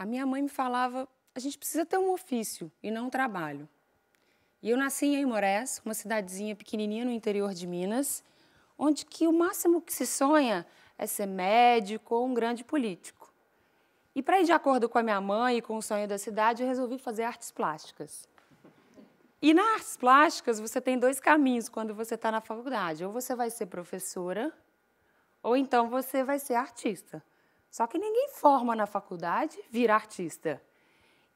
A minha mãe me falava: a gente precisa ter um ofício e não um trabalho. E eu nasci em Aimorés, uma cidadezinha pequenininha no interior de Minas, onde que o máximo que se sonha é ser médico ou um grande político. E para ir de acordo com a minha mãe e com o sonho da cidade, eu resolvi fazer artes plásticas. E nas artes plásticas você tem dois caminhos quando você está na faculdade: ou você vai ser professora, ou então você vai ser artista. Só que ninguém forma na faculdade vir artista.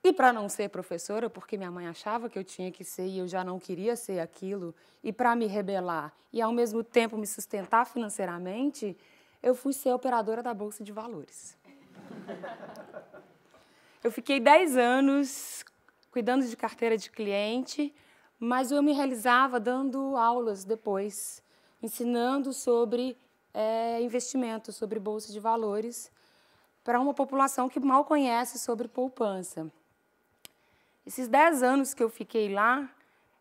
E para não ser professora, porque minha mãe achava que eu tinha que ser e eu já não queria ser aquilo, e para me rebelar e ao mesmo tempo me sustentar financeiramente, eu fui ser operadora da Bolsa de Valores. Eu fiquei 10 anos cuidando de carteira de cliente, mas eu me realizava dando aulas depois, ensinando sobre é, investimento, sobre bolsa de valores para uma população que mal conhece sobre poupança. Esses dez anos que eu fiquei lá,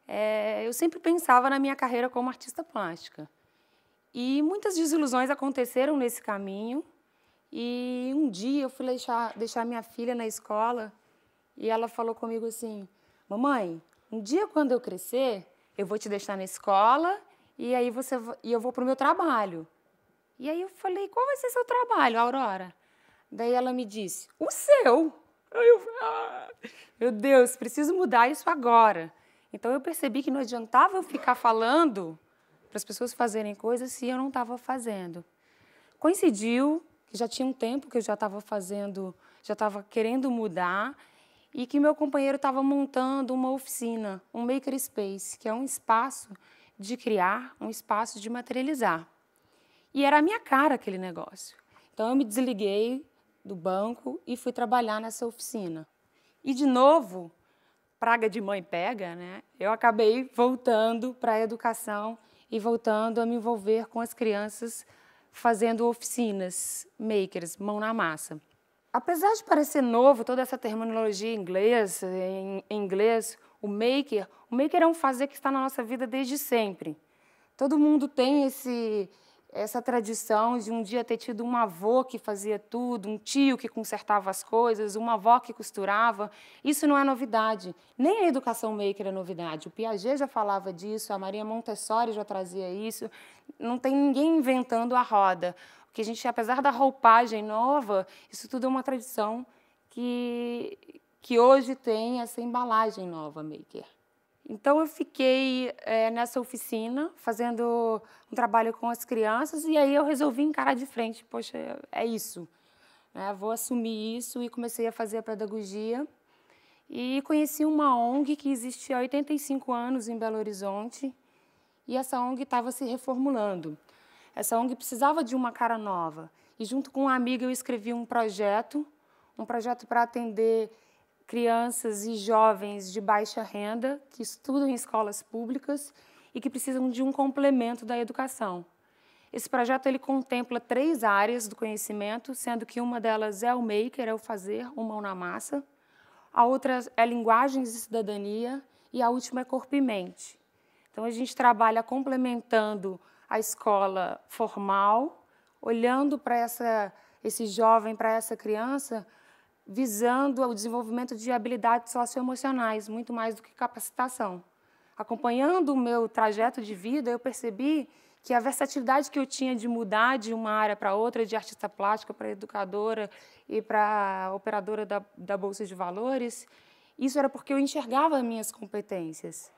é, eu sempre pensava na minha carreira como artista plástica. E muitas desilusões aconteceram nesse caminho. E um dia eu fui deixar, deixar minha filha na escola e ela falou comigo assim: Mamãe, um dia quando eu crescer, eu vou te deixar na escola e aí você e eu vou para o meu trabalho. E aí eu falei: Qual vai ser seu trabalho, Aurora? Daí ela me disse: O seu? Aí eu falei: ah, Meu Deus, preciso mudar isso agora. Então eu percebi que não adiantava eu ficar falando para as pessoas fazerem coisas se eu não estava fazendo. Coincidiu que já tinha um tempo que eu já estava fazendo, já estava querendo mudar e que meu companheiro estava montando uma oficina, um makerspace, que é um espaço de criar, um espaço de materializar. E era a minha cara aquele negócio. Então eu me desliguei do banco e fui trabalhar nessa oficina. E de novo, praga de mãe pega, né? Eu acabei voltando para a educação e voltando a me envolver com as crianças fazendo oficinas, makers, mão na massa. Apesar de parecer novo toda essa terminologia inglesa, em, em inglês, o maker, o maker é um fazer que está na nossa vida desde sempre. Todo mundo tem esse essa tradição de um dia ter tido um avô que fazia tudo, um tio que consertava as coisas, uma avó que costurava, isso não é novidade. Nem a educação maker é novidade. O Piaget já falava disso, a Maria Montessori já trazia isso. Não tem ninguém inventando a roda. que a gente, apesar da roupagem nova, isso tudo é uma tradição que, que hoje tem essa embalagem nova maker. Então, eu fiquei é, nessa oficina, fazendo um trabalho com as crianças, e aí eu resolvi encarar de frente: poxa, é isso. Né? Vou assumir isso, e comecei a fazer a pedagogia. E conheci uma ONG que existia há 85 anos em Belo Horizonte, e essa ONG estava se reformulando. Essa ONG precisava de uma cara nova. E junto com uma amiga eu escrevi um projeto, um projeto para atender crianças e jovens de baixa renda que estudam em escolas públicas e que precisam de um complemento da educação. Esse projeto ele contempla três áreas do conhecimento, sendo que uma delas é o maker, é o fazer, o mão na massa, a outra é linguagens e cidadania e a última é corpo e mente. Então a gente trabalha complementando a escola formal, olhando para essa esse jovem, para essa criança, visando o desenvolvimento de habilidades socioemocionais, muito mais do que capacitação. Acompanhando o meu trajeto de vida, eu percebi que a versatilidade que eu tinha de mudar de uma área para outra, de artista plástica para educadora e para operadora da, da Bolsa de Valores, isso era porque eu enxergava minhas competências.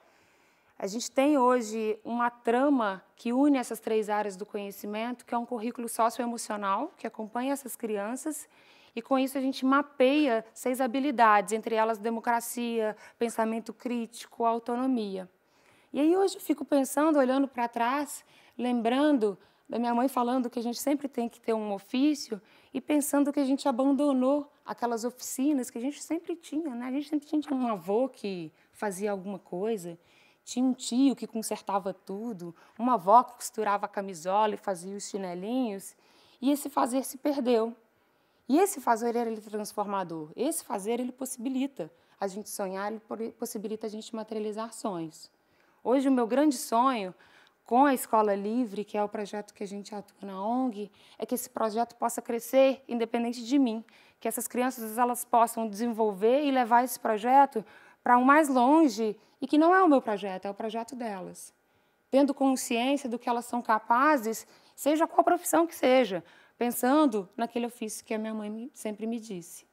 A gente tem hoje uma trama que une essas três áreas do conhecimento, que é um currículo socioemocional, que acompanha essas crianças e com isso a gente mapeia seis habilidades, entre elas democracia, pensamento crítico, autonomia. E aí hoje eu fico pensando, olhando para trás, lembrando da minha mãe falando que a gente sempre tem que ter um ofício e pensando que a gente abandonou aquelas oficinas que a gente sempre tinha, né? A gente sempre tinha um avô que fazia alguma coisa, tinha um tio que consertava tudo, uma avó que costurava a camisola e fazia os chinelinhos, e esse fazer se perdeu. E esse fazer ele é transformador. Esse fazer ele possibilita a gente sonhar, ele possibilita a gente materializar sonhos. Hoje o meu grande sonho com a Escola Livre, que é o projeto que a gente atua na ONG, é que esse projeto possa crescer independente de mim, que essas crianças elas possam desenvolver e levar esse projeto para o um mais longe e que não é o meu projeto, é o projeto delas. Tendo consciência do que elas são capazes, seja qual profissão que seja, pensando naquele ofício que a minha mãe sempre me disse.